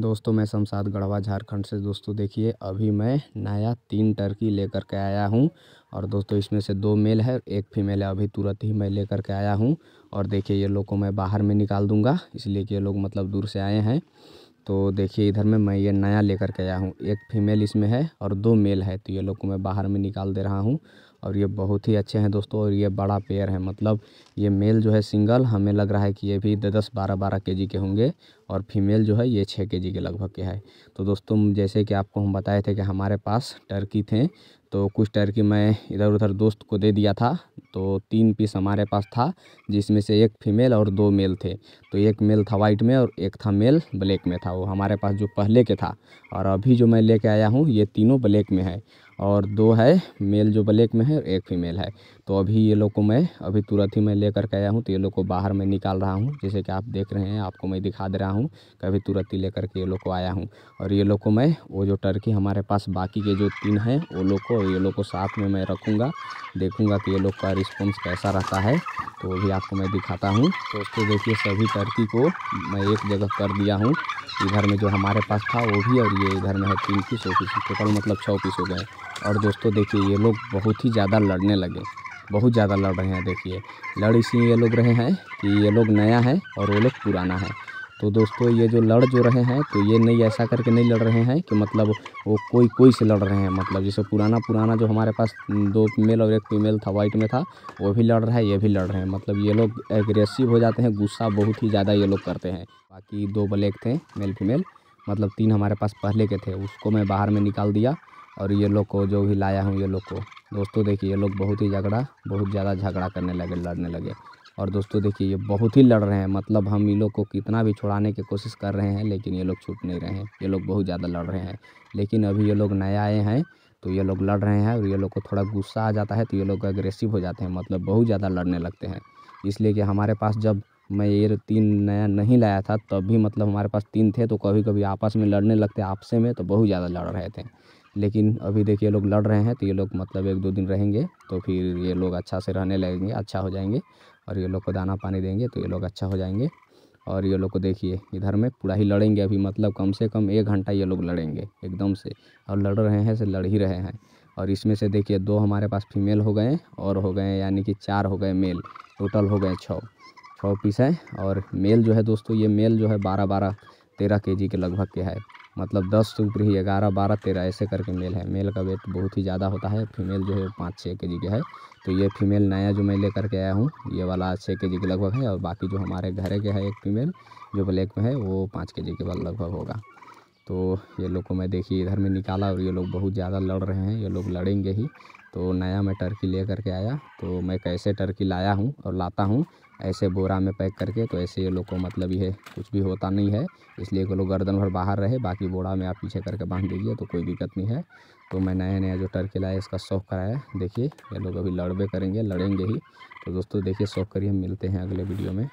दोस्तों मैं शमसाद गढ़वा झारखंड से दोस्तों देखिए अभी मैं नया तीन टर्की लेकर के आया हूँ और दोस्तों इसमें से दो मेल है एक फीमेल है अभी तुरंत ही मैं लेकर के आया हूँ और देखिए ये लोग को मैं बाहर में निकाल दूंगा इसलिए कि ये लोग मतलब दूर से आए हैं तो देखिए इधर में मैं ये नया लेकर के आया हूँ एक फीमेल इसमें है और दो मेल है तो ये लोग को मैं बाहर में निकाल दे रहा हूँ और ये बहुत ही अच्छे हैं दोस्तों और ये बड़ा पेयर है मतलब ये मेल जो है सिंगल हमें लग रहा है कि ये भी दस बारह बारह के के होंगे और फीमेल जो है ये छः के के लगभग के है तो दोस्तों जैसे कि आपको हम बताए थे कि हमारे पास टर्की थे तो कुछ टर्की मैं इधर उधर दोस्त को दे दिया था तो तीन पीस हमारे पास था जिसमें से एक फीमेल और दो मेल थे तो एक मेल था वाइट में और एक था मेल ब्लैक में था वो हमारे पास जो पहले के था और अभी जो मैं लेके आया हूँ ये तीनों ब्लैक में है और दो है मेल जो ब्लैक में है और एक फीमेल है तो अभी ये लोग को मैं अभी तुरंत ही मैं लेकर के आया हूँ तो ये लोग को बाहर मैं निकाल रहा हूँ जैसे कि आप देख रहे हैं आपको मैं दिखा दे रहा हूँ कि अभी तुरंत ही लेकर के ये लोग को आया हूँ और ये लोग को मैं वो जो टर्की हमारे पास बाकी के जो तीन हैं वो लोग को ये लोग को साथ में मैं रखूँगा देखूँगा कि ये लोग का रिस्पॉन्स कैसा रहता है तो वो भी आपको मैं दिखाता हूँ तो उसको देखिए सभी टर्की को मैं एक जगह कर दिया हूँ इधर में जो हमारे पास था वो भी और ये इधर में है तीन पीस और पीस टोटल मतलब छः पीस हो गए और दोस्तों देखिए ये लोग बहुत ही ज़्यादा लड़ने लगे बहुत ज़्यादा लड़ रहे हैं देखिए लड़ इसलिए ये लोग रहे हैं कि ये लोग नया है और वो लोग पुराना है तो दोस्तों ये जो लड़ जो रहे हैं तो ये नहीं ऐसा करके नहीं लड़ रहे हैं कि मतलब वो कोई कोई से लड़ रहे हैं मतलब जैसे पुराना पुराना जो हमारे पास दो मेल और एक फीमेल था वाइट में था वो भी लड़ रहा है ये भी लड़ रहे हैं मतलब ये लोग एग्रेसिव हो जाते हैं गुस्सा बहुत ही ज़्यादा ये लोग करते हैं बाकी दो ब्लैक थे मेल फीमेल मतलब तीन हमारे पास पहले के थे उसको मैं बाहर में निकाल दिया और ये लोग को जो भी लाया हूँ ये लोग को दोस्तों देखिए ये लोग बहुत ही झगड़ा बहुत ज़्यादा झगड़ा करने लगे लड़ने लगे और दोस्तों देखिए ये बहुत ही लड़ रहे हैं मतलब हम इन लोग को कितना भी छुड़ाने की कोशिश कर रहे हैं लेकिन ये लोग छूट नहीं रहे हैं ये लोग बहुत ज़्यादा लड़ रहे हैं लेकिन अभी ये लोग नए आए हैं तो ये लोग लड़ रहे हैं और ये लोग को थोड़ा गुस्सा आ जाता है तो ये लोग एग्रेसिव हो जाते हैं मतलब बहुत ज़्यादा लड़ने लगते हैं इसलिए कि हमारे पास जब मैं ये तीन नया नहीं लाया था तब भी मतलब हमारे पास तीन थे तो कभी कभी आपस में लड़ने लगते आपसे में तो बहुत ज़्यादा लड़ रहे थे लेकिन अभी देखिए लोग लड़ रहे हैं तो ये लोग मतलब एक दो दिन रहेंगे तो फिर ये लोग अच्छा से रहने लगेंगे अच्छा हो जाएंगे और ये लोग को दाना पानी देंगे तो ये लोग अच्छा हो जाएंगे और ये लोग को देखिए इधर में पूरा ही लड़ेंगे अभी मतलब कम से कम एक घंटा ये लोग लड़ेंगे एकदम से और लड़ रहे हैं से लड़ ही रहे हैं और इसमें से देखिए दो हमारे पास फीमेल हो गए और हो गए यानी कि चार हो गए मेल टोटल हो गए छः छः पीस हैं और मेल जो है दोस्तों ये मेल जो है बारह बारह तेरह के जी के लगभग के है मतलब दस से ऊपर ही ग्यारह बारह तेरह ऐसे करके मेल है मेल का वेट बहुत ही ज़्यादा होता है फीमेल जो है पाँच छः के जी का है तो ये फीमेल नया जो मैं ले करके आया हूँ ये वाला छः के जी के लगभग है और बाकी जो हमारे घर के है एक फीमेल जो ब्लैक में है वो पाँच के जी के लगभग होगा तो ये लोग को मैं देखिए इधर में निकाला और ये लोग बहुत ज़्यादा लड़ रहे हैं ये लोग लड़ेंगे ही तो नया मैं टर्की ले करके आया तो मैं कैसे टर्की लाया हूँ और लाता हूँ ऐसे बोरा में पैक करके तो ऐसे ये लोग को मतलब ये कुछ भी होता नहीं है इसलिए वो लोग गर्दन भर बाहर रहे बाकी बोरा में आप पीछे करके बांध दीजिए तो कोई दिक्कत नहीं है तो मैं नया नया जो टर्की लाया इसका शौक कराया देखिए ये लोग अभी लड़बे करेंगे लड़ेंगे ही तो दोस्तों देखिए शौक करिए मिलते हैं अगले वीडियो में